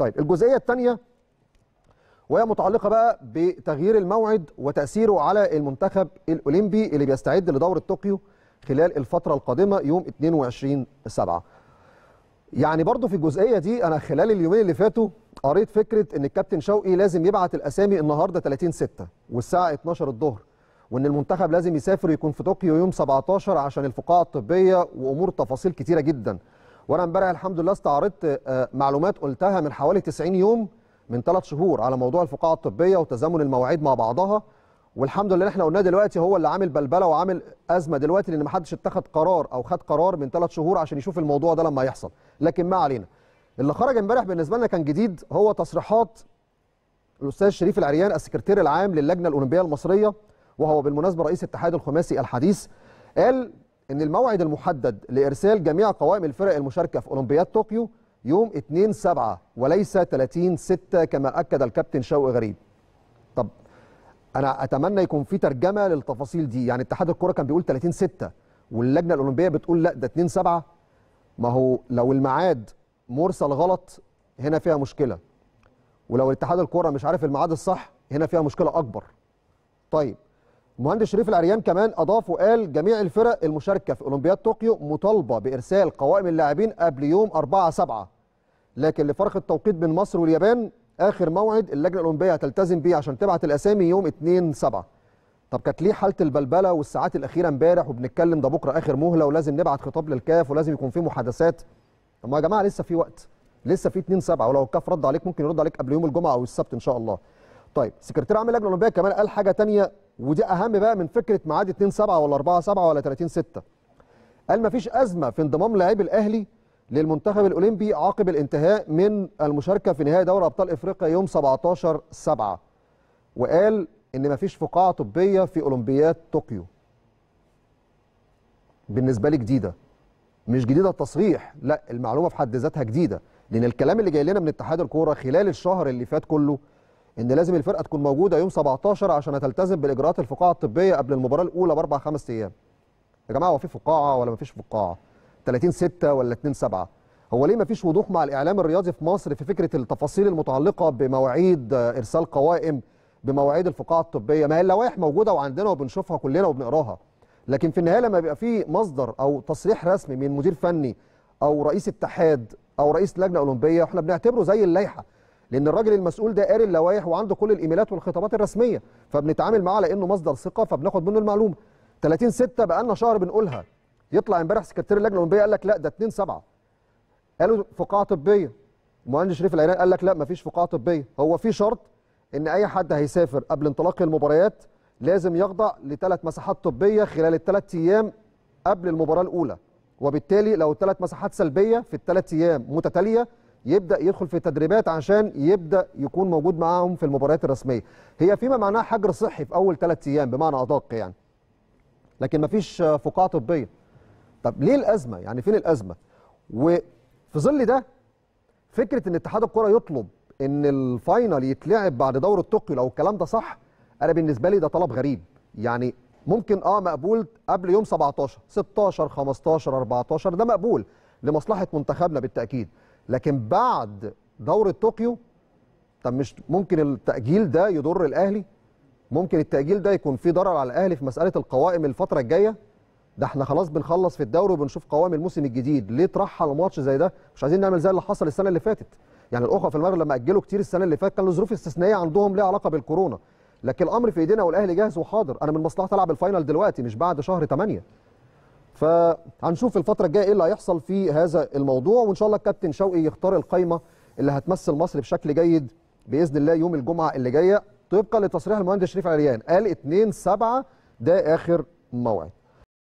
طيب الجزئيه الثانيه وهي متعلقه بقى بتغيير الموعد وتاثيره على المنتخب الاولمبي اللي بيستعد لدوره طوكيو خلال الفتره القادمه يوم 22 7 يعني برضو في الجزئيه دي انا خلال اليومين اللي فاتوا قريت فكره ان الكابتن شوقي لازم يبعت الاسامي النهارده 30 6 والساعه 12 الظهر وان المنتخب لازم يسافر ويكون في طوكيو يوم 17 عشان الفقاعه الطبيه وامور تفاصيل كتيره جدا وانا امبارح الحمد لله استعرضت آه، معلومات قلتها من حوالي 90 يوم من ثلاث شهور على موضوع الفقاعه الطبيه وتزامن المواعيد مع بعضها والحمد لله احنا قلناه دلوقتي هو اللي عامل بلبله وعامل ازمه دلوقتي لان ما حدش اتخذ قرار او خد قرار من ثلاث شهور عشان يشوف الموضوع ده لما يحصل لكن ما علينا اللي خرج امبارح بالنسبه لنا كان جديد هو تصريحات الاستاذ شريف العريان السكرتير العام للجنه الاولمبيه المصريه وهو بالمناسبه رئيس اتحاد الخماسي الحديث قال ان الموعد المحدد لارسال جميع قوائم الفرق المشاركه في اولمبياد طوكيو يوم 2 7 وليس 30 6 كما اكد الكابتن شوقي غريب طب انا اتمنى يكون في ترجمه للتفاصيل دي يعني اتحاد الكره كان بيقول 30 6 واللجنه الاولمبيه بتقول لا ده 2 7 ما هو لو الميعاد مرسل غلط هنا فيها مشكله ولو اتحاد الكره مش عارف الميعاد الصح هنا فيها مشكله اكبر طيب مهندس شريف العريان كمان اضاف وقال جميع الفرق المشاركه في اولمبياد طوكيو مطالبه بارسال قوائم اللاعبين قبل يوم 4 7 لكن لفرق التوقيت بين مصر واليابان اخر موعد اللجنه الاولمبيه هتلتزم بيه عشان تبعت الاسامي يوم 2 7 طب كانت ليه حاله البلبله والساعات الاخيره امبارح وبنتكلم ده بكره اخر مهله ولازم نبعت خطاب للكاف ولازم يكون في محادثات طب ما يا جماعه لسه في وقت لسه في 2 7 ولو الكاف رد عليك ممكن يرد عليك قبل يوم الجمعه او السبت ان شاء الله طيب سكرتير عام اللجنه الاولمبيه كمان قال حاجه ثانيه ودي اهم بقى من فكره ميعاد 2 7 ولا 4 7 ولا 30 6 قال مفيش ازمه في انضمام لاعبي الاهلي للمنتخب الاولمبي عقب الانتهاء من المشاركه في نهائي دوري ابطال افريقيا يوم 17 7 وقال ان مفيش فقاعه طبيه في اولمبياد طوكيو بالنسبه لي جديده مش جديده التصريح لا المعلومه في حد ذاتها جديده لان الكلام اللي جاي لنا من اتحاد الكوره خلال الشهر اللي فات كله ان لازم الفرقه تكون موجوده يوم 17 عشان تلتزم بالاجراءات الفقاعه الطبيه قبل المباراه الاولى باربع خمس ايام. يا جماعه هو في فقاعه ولا ما فيش فقاعه؟ 30 6 ولا 2 7 هو ليه ما فيش وضوح مع الاعلام الرياضي في مصر في فكره التفاصيل المتعلقه بمواعيد ارسال قوائم بمواعيد الفقاعه الطبيه؟ ما هي اللوائح موجوده وعندنا وبنشوفها كلنا وبنقراها. لكن في النهايه لما بيبقى في مصدر او تصريح رسمي من مدير فني او رئيس اتحاد او رئيس لجنه اولمبيه واحنا بنعتبره زي اللائحه لان الراجل المسؤول ده قاري اللوائح وعنده كل الايميلات والخطابات الرسميه فبنتعامل معاه لانه مصدر ثقه فبناخد منه المعلومه 30 6 بقى لنا شهر بنقولها يطلع امبارح سكرتير اللجنه الاولمبيه قال لك لا ده 2 7 قالوا فقاعه طبيه المهندس شريف العينان قال لك لا مفيش فقاعه طبيه هو في شرط ان اي حد هيسافر قبل انطلاق المباريات لازم يخضع لثلاث مساحات طبيه خلال الثلاث ايام قبل المباراه الاولى وبالتالي لو الثلاث مساحات سلبيه في الثلاث ايام متتاليه يبدا يدخل في التدريبات عشان يبدا يكون موجود معاهم في المباريات الرسميه هي فيما معناها حجر صحي في اول ثلاث ايام بمعنى ادق يعني لكن مفيش فقاعه طبيه طب ليه الازمه يعني فين الازمه وفي ظل ده فكره ان اتحاد الكره يطلب ان الفاينل يتلعب بعد دور طوكيو لو الكلام ده صح انا بالنسبه لي ده طلب غريب يعني ممكن اه مقبول قبل يوم 17 16 15 14 ده مقبول لمصلحه منتخبنا بالتاكيد لكن بعد دوره طوكيو طب مش ممكن التاجيل ده يضر الاهلي ممكن التاجيل ده يكون فيه ضرر على الاهلي في مساله القوائم الفتره الجايه ده احنا خلاص بنخلص في الدوري وبنشوف قوائم الموسم الجديد ليه ترحل ماتش زي ده مش عايزين نعمل زي اللي حصل السنه اللي فاتت يعني الاخوه في المغرب لما اجلوا كتير السنه اللي فاتت كان ظروف استثنائيه عندهم ليها علاقه بالكورونا لكن الامر في ايدينا والاهلي جاهز وحاضر انا من مصلحتي العب الفاينل دلوقتي مش بعد شهر 8 فهنشوف الفترة الجاية ايه اللي هيحصل في هذا الموضوع وان شاء الله الكابتن شوقي يختار القايمة اللي هتمثل مصر بشكل جيد باذن الله يوم الجمعة اللي جاية طبقا لتصريح المهندس شريف عريان قال 2 7 ده اخر موعد